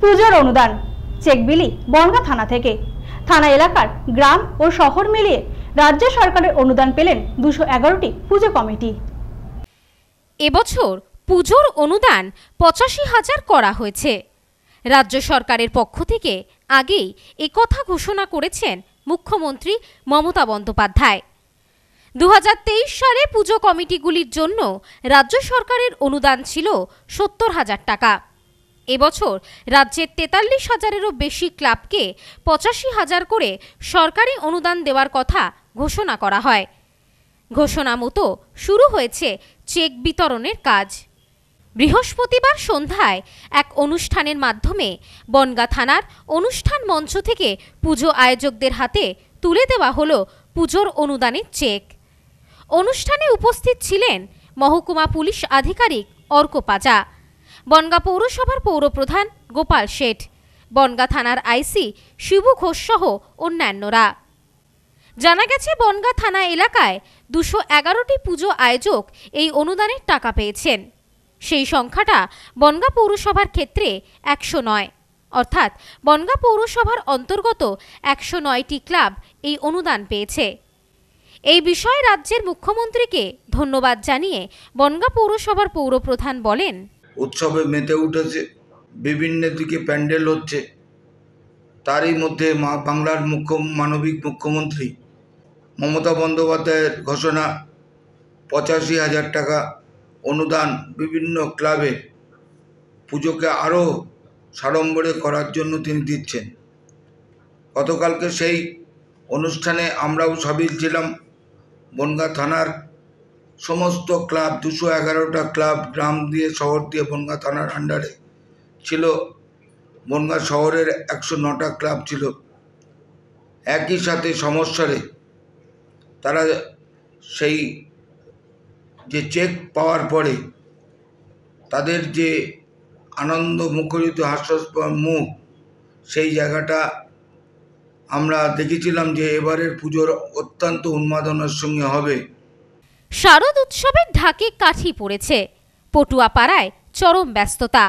পুজোর অনুদান চেক বিলি বনগা থানা থেকে থানা এলাকার গ্রাম ও শহর মিলিয়ে রাজ্য সরকারের অনুদান পেলেন দুশো এগারোটি পুজো কমিটি এবছর পুজোর অনুদান পঁচাশি হাজার করা হয়েছে রাজ্য সরকারের পক্ষ থেকে আগেই একথা কথা ঘোষণা করেছেন মুখ্যমন্ত্রী মমতা বন্দ্যোপাধ্যায় দু সালে পুজো কমিটিগুলির জন্য রাজ্য সরকারের অনুদান ছিল সত্তর হাজার টাকা এবছর রাজ্যের তেতাল্লিশ হাজারেরও বেশি ক্লাবকে পঁচাশি হাজার করে সরকারি অনুদান দেওয়ার কথা ঘোষণা করা হয় ঘোষণা মতো শুরু হয়েছে চেক বিতরণের কাজ বৃহস্পতিবার সন্ধ্যায় এক অনুষ্ঠানের মাধ্যমে বনগা থানার অনুষ্ঠান মঞ্চ থেকে পুজো আয়োজকদের হাতে তুলে দেওয়া হলো পুজোর অনুদানের চেক অনুষ্ঠানে উপস্থিত ছিলেন মহকুমা পুলিশ আধিকারিক অর্ক পাজা বনগা পৌরসভার পৌরপ্রধান গোপাল শেঠ বনগা থানার আইসি শিবু ঘোষ সহ অন্যান্যরা জানা গেছে বনগা থানা এলাকায় দুশো এগারোটি পুজো আয়োজক এই অনুদানের টাকা পেয়েছেন সেই সংখ্যাটা বনগা পৌরসভার ক্ষেত্রে একশো নয় অর্থাৎ বনগা পৌরসভার অন্তর্গত একশো নয়টি ক্লাব এই অনুদান পেয়েছে এই বিষয়ে রাজ্যের মুখ্যমন্ত্রীকে ধন্যবাদ জানিয়ে বনগা পৌরসভার পৌরপ্রধান বলেন উৎসবে মেতে উঠেছে বিভিন্ন দিকে প্যান্ডেল হচ্ছে তারই মধ্যে মা বাংলার মুখ্য মানবিক মুখ্যমন্ত্রী মমতা বন্দ্যোপাধ্যায়ের ঘোষণা পঁচাশি হাজার টাকা অনুদান বিভিন্ন ক্লাবে পুজোকে আরও সাড়ম্বরে করার জন্য তিনি দিচ্ছেন গতকালকে সেই অনুষ্ঠানে আমরাও সবই ছিলাম বনগা থানার সমস্ত ক্লাব দুশো এগারোটা ক্লাব গ্রাম দিয়ে শহর দিয়ে বনগা থানার আন্ডারে ছিল বনগা শহরের একশো নটা ক্লাব ছিল একই সাথে সমস্যারে তারা সেই যে চেক পাওয়ার পরে তাদের যে আনন্দ মুখরিত হাস্যস্পদ মুখ সেই জায়গাটা আমরা দেখেছিলাম যে এবারের পুজোর অত্যন্ত উন্মাদনার সঙ্গে হবে শারদ উৎসবের ঢাকে কাঠি পড়েছে পটুয়াপাড়ায় চরম ব্যস্ততা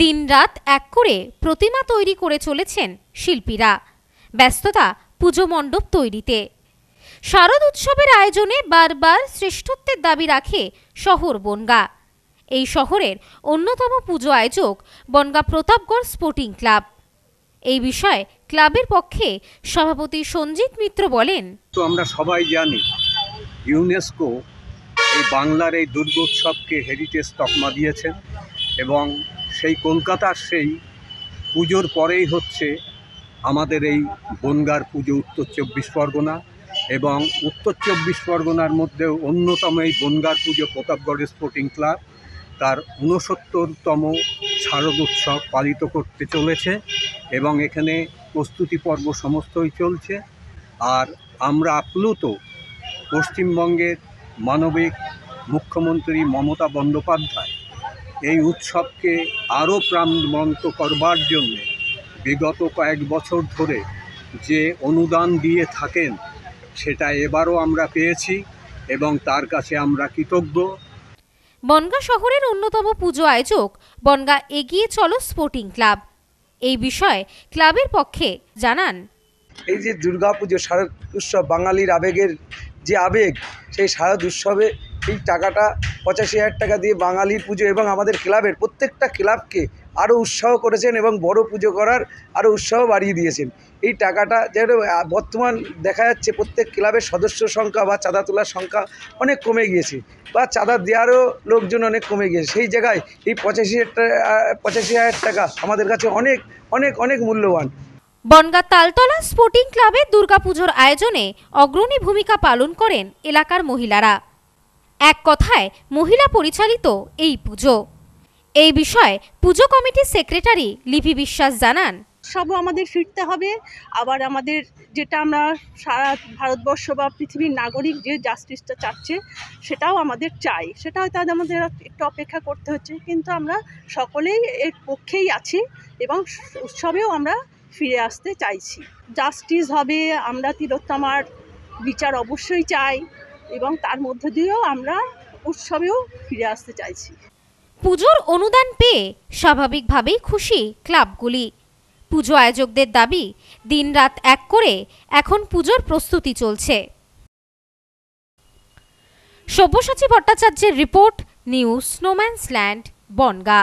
দিনরাত এক করে প্রতিমা তৈরি করে চলেছেন শিল্পীরা ব্যস্ততা পুজো মণ্ডপ তৈরিতে শারদ উৎসবের আয়োজনে বারবার শ্রেষ্ঠত্বের দাবি রাখে শহর বনগা এই শহরের অন্যতম পুজো আয়োজক বনগা প্রতাপগড় স্পোর্টিং ক্লাব এই বিষয়ে ক্লাবের পক্ষে সভাপতি সঞ্জিত মিত্র বলেন তো আমরা সবাই জানি ইউনেস্কো এই বাংলার এই দুর্গোৎসবকে হেরিটেজ তকমা দিয়েছেন এবং সেই কলকাতার সেই পুজোর পরেই হচ্ছে আমাদের এই বনগার পুজো উত্তর চব্বিশ পরগনা এবং উত্তর চব্বিশ পরগনার মধ্যে অন্যতম এই বনগার পুজো প্রতাপগড় স্পোর্টিং ক্লাব তার ঊনসত্তরতম শারদ উৎসব পালিত করতে চলেছে এবং এখানে প্রস্তুতি পর্ব সমস্তই চলছে আর আমরা আপ্লুত পশ্চিমবঙ্গের মানবিক মুখ্যমন্ত্রী মমতা বন্দ্যোপাধ্যায় এই উৎসবকে আরও প্রাণবন্ত করবার জন্যে বিগত কয়েক বছর ধরে যে অনুদান দিয়ে থাকেন সেটা এবারও আমরা পেয়েছি এবং তার কাছে আমরা কৃতজ্ঞ বনগা শহরের অন্যতম পুজো আয়োজক বনগা এগিয়ে চলো স্পোর্টিং ক্লাব এই বিষয়ে ক্লাবের পক্ষে জানান এই যে দুর্গাপুজো শারদ উৎসব বাঙালির আবেগের যে আবেগ সেই সারা দুঃসবে এই টাকাটা পঁচাশি হাজার টাকা দিয়ে বাঙালির পুজো এবং আমাদের ক্লাবের প্রত্যেকটা ক্লাবকে আরও উৎসাহ করেছেন এবং বড় পুজো করার আরও উৎসাহ বাড়িয়ে দিয়েছেন এই টাকাটা যেন বর্তমান দেখা যাচ্ছে প্রত্যেক ক্লাবের সদস্য সংখ্যা বা চাঁদা তোলার সংখ্যা অনেক কমে গিয়েছে বা চাঁদা দেওয়ারও লোকজন অনেক কমে গিয়েছে সেই জায়গায় এই পঁচাশি হাজার টাকা পঁচাশি হাজার টাকা আমাদের কাছে অনেক অনেক অনেক মূল্যবান বনগা তালতলা স্পোর্টিং ক্লাবে দুর্গাপুজোর আয়োজনে অগ্রণী ভূমিকা পালন করেন এলাকার মহিলারা এক কথায় মহিলা পরিচালিত এই পুজো এই বিষয়ে পুজো কমিটির সেক্রেটারি লিপি বিশ্বাস জানান সবও আমাদের ফিরতে হবে আবার আমাদের যেটা আমরা সারা ভারতবর্ষ বা পৃথিবীর নাগরিক যে জাস্টিসটা চাচ্ছে সেটাও আমাদের চাই সেটা হয়তো আমাদের একটু অপেক্ষা করতে হচ্ছে কিন্তু আমরা সকলেই এর পক্ষেই আছি এবং উৎসবেও আমরা ফিরে আসতে চাইছি জাস্টিস হবে আমরা তিলোত্তমার বিচার অবশ্যই চাই এবং তার মধ্য দিয়েও আমরা উৎসবেও ফিরে আসতে চাইছি পুজোর অনুদান পেয়ে স্বাভাবিকভাবেই খুশি ক্লাবগুলি পুজো আয়োজকদের দাবি দিন রাত এক করে এখন পুজোর প্রস্তুতি চলছে সব্যসাচী ভট্টাচার্যের report news no man's land Bongaon